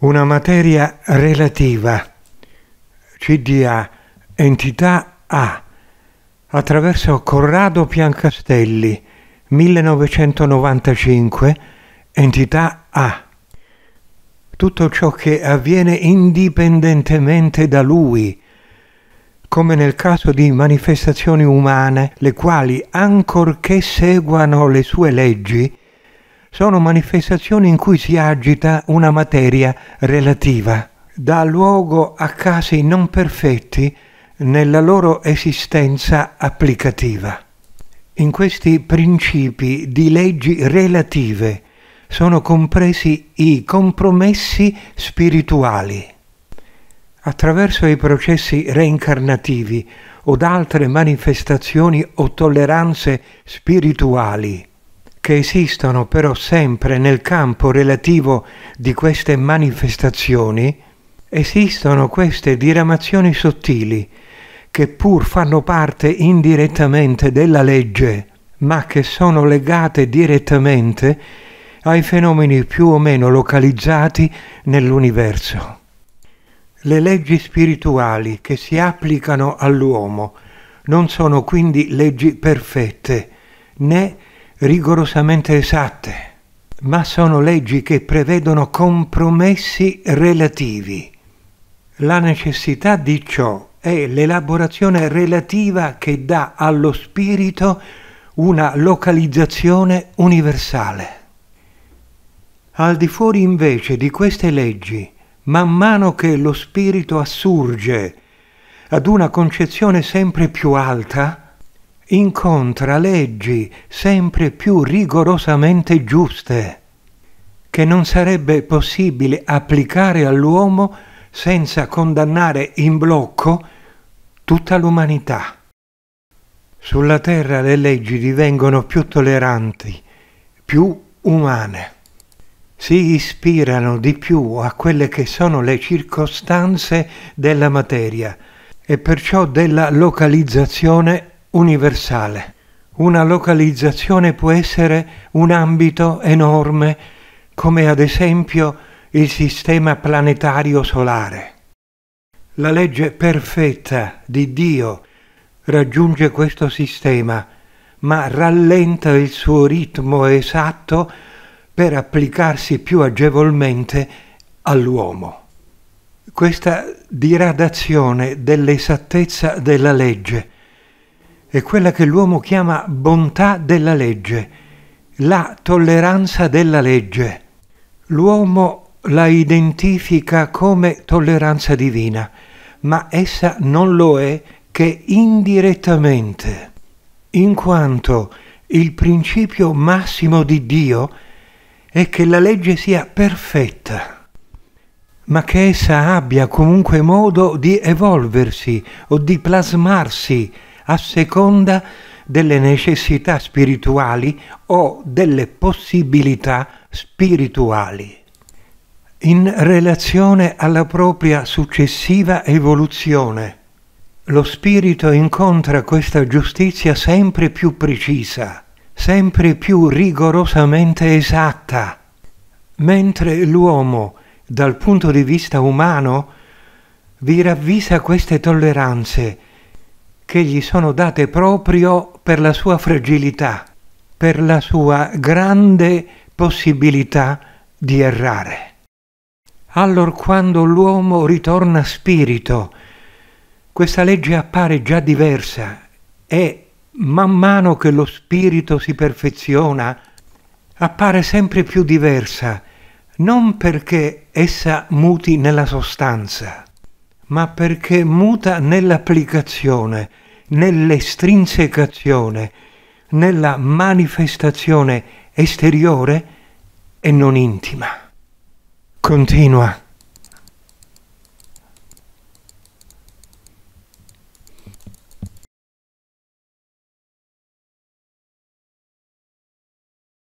una materia relativa, CDA, entità A, attraverso Corrado Piancastelli, 1995, entità A. Tutto ciò che avviene indipendentemente da lui, come nel caso di manifestazioni umane, le quali, ancorché seguano le sue leggi, sono manifestazioni in cui si agita una materia relativa, dà luogo a casi non perfetti nella loro esistenza applicativa. In questi principi di leggi relative sono compresi i compromessi spirituali. Attraverso i processi reincarnativi o altre manifestazioni o tolleranze spirituali che esistono però sempre nel campo relativo di queste manifestazioni, esistono queste diramazioni sottili che pur fanno parte indirettamente della legge, ma che sono legate direttamente ai fenomeni più o meno localizzati nell'universo. Le leggi spirituali che si applicano all'uomo non sono quindi leggi perfette, né rigorosamente esatte, ma sono leggi che prevedono compromessi relativi. La necessità di ciò è l'elaborazione relativa che dà allo spirito una localizzazione universale. Al di fuori invece di queste leggi, man mano che lo spirito assurge ad una concezione sempre più alta, incontra leggi sempre più rigorosamente giuste, che non sarebbe possibile applicare all'uomo senza condannare in blocco tutta l'umanità. Sulla terra le leggi divengono più tolleranti, più umane si ispirano di più a quelle che sono le circostanze della materia e perciò della localizzazione universale. Una localizzazione può essere un ambito enorme, come ad esempio il sistema planetario solare. La legge perfetta di Dio raggiunge questo sistema, ma rallenta il suo ritmo esatto per applicarsi più agevolmente all'uomo. Questa diradazione dell'esattezza della legge è quella che l'uomo chiama bontà della legge, la tolleranza della legge. L'uomo la identifica come tolleranza divina, ma essa non lo è che indirettamente, in quanto il principio massimo di Dio è che la legge sia perfetta, ma che essa abbia comunque modo di evolversi o di plasmarsi a seconda delle necessità spirituali o delle possibilità spirituali. In relazione alla propria successiva evoluzione, lo spirito incontra questa giustizia sempre più precisa, sempre più rigorosamente esatta, mentre l'uomo, dal punto di vista umano, vi ravvisa queste tolleranze che gli sono date proprio per la sua fragilità, per la sua grande possibilità di errare. Allora quando l'uomo ritorna spirito, questa legge appare già diversa e man mano che lo spirito si perfeziona, appare sempre più diversa, non perché essa muti nella sostanza, ma perché muta nell'applicazione, nell'estrinsecazione, nella manifestazione esteriore e non intima. Continua.